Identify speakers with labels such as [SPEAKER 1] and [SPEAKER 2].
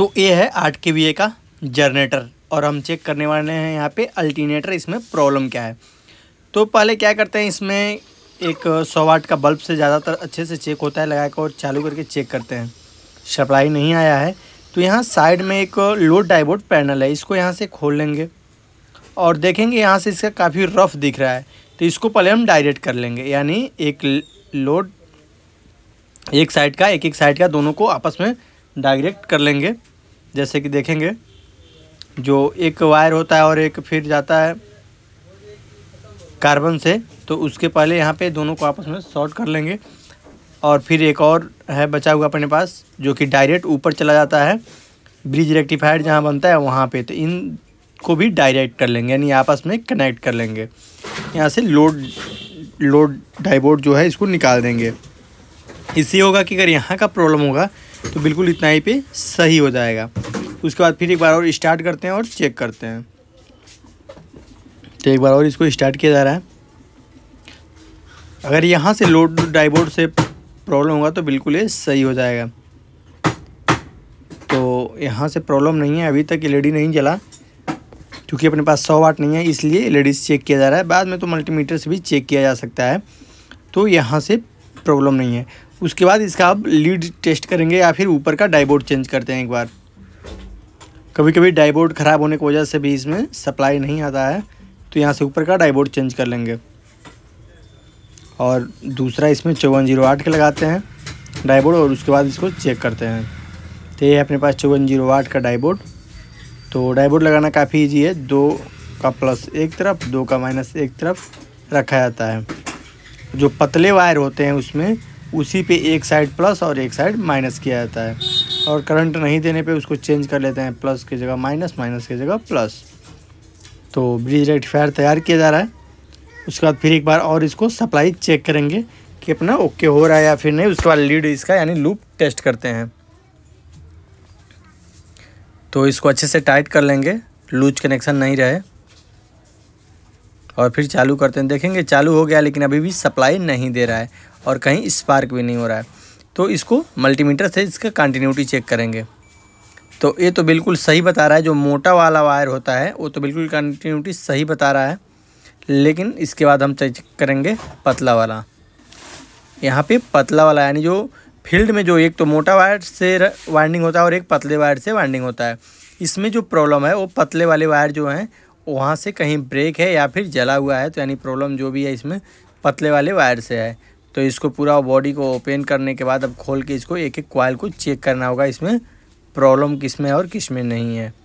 [SPEAKER 1] तो ये है आठ के वी का जनरेटर और हम चेक करने वाले हैं यहाँ पे अल्टीनेटर इसमें प्रॉब्लम क्या है तो पहले क्या करते हैं इसमें एक सौ वाट का बल्ब से ज़्यादातर अच्छे से चेक होता है लगा कर और चालू करके चेक करते हैं सप्लाई नहीं आया है तो यहाँ साइड में एक लोड डाइबोट पैनल है इसको यहाँ से खोल लेंगे और देखेंगे यहाँ से इसका काफ़ी रफ दिख रहा है तो इसको पहले हम डायरेक्ट कर लेंगे यानी एक लोड एक साइड का एक एक साइड का दोनों को आपस में डायरेक्ट कर लेंगे जैसे कि देखेंगे जो एक वायर होता है और एक फिर जाता है कार्बन से तो उसके पहले यहाँ पे दोनों को आपस में शॉर्ट कर लेंगे और फिर एक और है बचा हुआ अपने पास जो कि डायरेक्ट ऊपर चला जाता है ब्रिज रेक्टिफायर जहाँ बनता है वहाँ पे तो इन को भी डायरेक्ट कर लेंगे यानी आपस में कनेक्ट कर लेंगे यहाँ से लोड लोड डाइबोर्ड जो है इसको निकाल देंगे इससे होगा कि अगर यहाँ का प्रॉब्लम होगा तो बिल्कुल इतना ही पे सही हो जाएगा उसके बाद फिर एक बार और स्टार्ट करते हैं और चेक करते हैं तो एक बार और इसको स्टार्ट किया जा रहा है अगर यहाँ से लोड डाइबोर्ड से प्रॉब्लम होगा तो बिल्कुल ये सही हो जाएगा तो यहाँ से प्रॉब्लम नहीं है अभी तक एल नहीं जला क्योंकि अपने पास सौ वाट नहीं है इसलिए एल चेक किया जा रहा है बाद में तो मल्टीमीटर से भी चेक किया जा सकता है तो यहाँ से प्रॉब्लम नहीं है उसके बाद इसका आप लीड टेस्ट करेंगे या फिर ऊपर का डाइबोर्ड चेंज करते हैं एक बार कभी कभी डाइबोर्ड ख़राब होने की वजह से भी इसमें सप्लाई नहीं आता है तो यहाँ से ऊपर का डाइबोर्ड चेंज कर लेंगे और दूसरा इसमें चौवन जीरो आठ के लगाते हैं डाइबोर्ड और उसके बाद इसको चेक करते हैं तो ये अपने पास चौवन जीरो आठ का डाईबोर्ड तो डाइबोर्ड लगाना काफ़ी ईजी है दो का प्लस एक तरफ दो का माइनस एक तरफ रखा जाता है जो पतले वायर होते हैं उसमें उसी पे एक साइड प्लस और एक साइड माइनस किया जाता है और करंट नहीं देने पे उसको चेंज कर लेते हैं प्लस की जगह माइनस माइनस की जगह प्लस तो ब्रिज रेक्टिफायर तैयार किया जा रहा है उसके बाद फिर एक बार और इसको सप्लाई चेक करेंगे कि अपना ओके हो रहा है या फिर नहीं उसके बाद लीड इसका यानी लूप टेस्ट करते हैं तो इसको अच्छे से टाइट कर लेंगे लूज कनेक्शन नहीं रहे और फिर चालू करते हैं देखेंगे चालू हो गया लेकिन अभी भी सप्लाई नहीं दे रहा है और कहीं स्पार्क भी नहीं हो रहा है तो इसको मल्टीमीटर से इसका कंटिन्यूटी चेक करेंगे तो ये तो बिल्कुल सही बता रहा है जो मोटा वाला वायर होता है वो तो बिल्कुल कंटिन्यूटी सही बता रहा है लेकिन इसके बाद हम चेक करेंगे पतला वाला यहाँ पे पतला वाला यानी जो फील्ड में जो एक तो मोटा वायर से वाइंडिंग होता है और एक पतले वायर से वाइंडिंग होता है इसमें जो प्रॉब्लम है वो पतले वाले वायर जो हैं वहाँ से कहीं ब्रेक है या फिर जला हुआ है तो यानी प्रॉब्लम जो भी है इसमें पतले वाले वायर से है तो इसको पूरा बॉडी को ओपन करने के बाद अब खोल के इसको एक एक क्वाइल को चेक करना होगा इसमें प्रॉब्लम किस में और किस में नहीं है